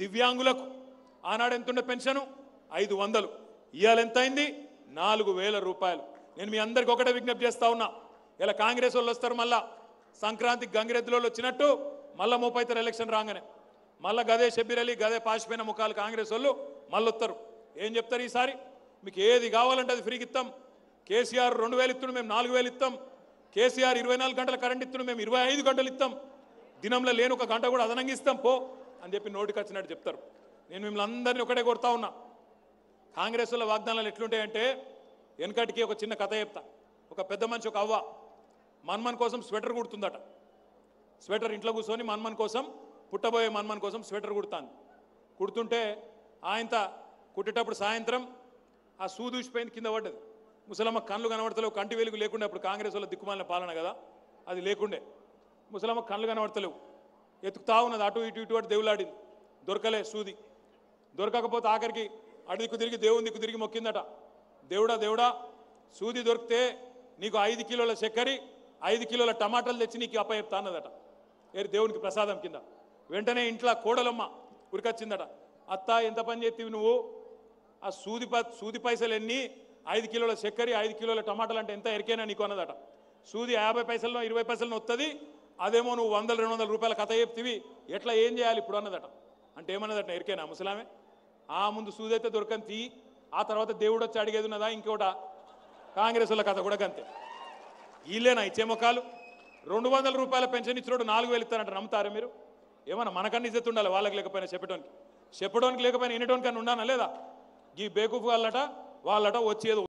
దివ్యాంగులకు ఆనాడు ఎంతుండే పెన్షను ఐదు వందలు ఇవాళ ఎంతైంది నాలుగు వేల రూపాయలు నేను మీ అందరికి ఒకటే విజ్ఞప్తి చేస్తా ఉన్నా ఇలా కాంగ్రెస్ వాళ్ళు వస్తారు మళ్ళా సంక్రాంతి గంగిరెద్దులలో వచ్చినట్టు మళ్ళీ ముప్పై ఎలక్షన్ రాగానే మళ్ళీ గదే షబ్బీర్ అలీ గదే పాసిపోయిన ముఖాలు కాంగ్రెస్ వాళ్ళు మళ్ళీ వస్తారు ఏం చెప్తారు ఈసారి మీకు ఏది కావాలంటే అది ఫ్రీకి ఇస్తాం కేసీఆర్ రెండు వేలు ఇస్తున్నాడు మేము నాలుగు వేలు ఇస్తాం కేసీఆర్ ఇరవై నాలుగు గంటల కరెంట్ ఇస్తున్నాడు మేము ఇరవై ఐదు గంటలు ఇస్తాం దినంలో లేని ఒక గంట కూడా అదనంగా ఇస్తాం పో అని చెప్పి నోటికి వచ్చినట్టు చెప్తారు నేను మిమ్మల్ని అందరినీ ఒకటే కొడతా ఉన్నా కాంగ్రెస్లో వాగ్దానాలు ఎట్లుంటాయంటే వెనకటికి ఒక చిన్న కథ చెప్తా ఒక పెద్ద మనిషి ఒక అవ్వ మన్మన్ కోసం స్వెటర్ కుడుతుందట స్వెటర్ ఇంట్లో కూర్చొని మన్మన్ కోసం పుట్టబోయే మన్మన్ కోసం స్వెటర్ కుడతాను కుడుతుంటే ఆయంత కుట్టేటప్పుడు సాయంత్రం ఆ సూదూసిపోయింది కింద పడ్డది ముసలమ్మ కళ్ళు కనబడతలేవు కంటి వెలుగు లేకుండా అప్పుడు కాంగ్రెస్ వాళ్ళ దిక్కుమాలిన పాలన కదా అది లేకుండే ముసలమ్మ కళ్ళు కనబడతలేవు ఎత్తుకుతా ఉన్నది అటు ఇటు ఇటు అటు దేవులాడింది దొరకలే సూది దొరకకపోతే ఆఖరికి దిక్కు తిరిగి దేవుని దిక్కు తిరిగి మొక్కిందట దేవుడా దేవుడా సూది దొరికితే నీకు ఐదు కిలోల చక్కెర ఐదు కిలోల టమాటాలు తెచ్చి నీకు అప్పచెప్తా అన్నదట ఏరి దేవునికి ప్రసాదం కింద వెంటనే ఇంట్లో కోడలమ్మ ఉరికొచ్చిందట అత్త ఎంత పని చేతివి నువ్వు ఆ సూది సూది పైసలు ఎన్ని ఐదు కిలోల చక్కెర ఐదు కిలోల టమాటాలు అంటే ఎంత ఎరికైనా నీకు అన్నదట సూది యాభై పైసలను ఇరవై పైసలను వస్తుంది అదేమో నువ్వు వందల రెండు వందల రూపాయల కథ చెప్తివి ఎట్లా ఏం చేయాలి ఇప్పుడు అన్నదట అంటే ఏమన్నదట ఎరికేనా ముసలామే ఆ ముందు సూదైతే దొరకని తీ ఆ తర్వాత దేవుడు వచ్చి అడిగేది ఉన్నదా ఇంకోట కాంగ్రెస్ వాళ్ళ కథ కూడా గంతే వీళ్ళేనా ఇచ్చే మొక్కలు రెండు వందల రూపాయల పెన్షన్ ఇచ్చినోడు నాలుగు వేలు ఇస్తానంట నమ్ముతారా మీరు ఏమన్నా మనకన్నా ఇజ్జత్ ఉండాలి వాళ్ళకి లేకపోయినా చెప్పడానికి చెప్పడానికి లేకపోయినా వినటానికన్నా ఉండానా లేదా ఈ బేకూఫ్ వాళ్ళట వాళ్ళట వచ్చేది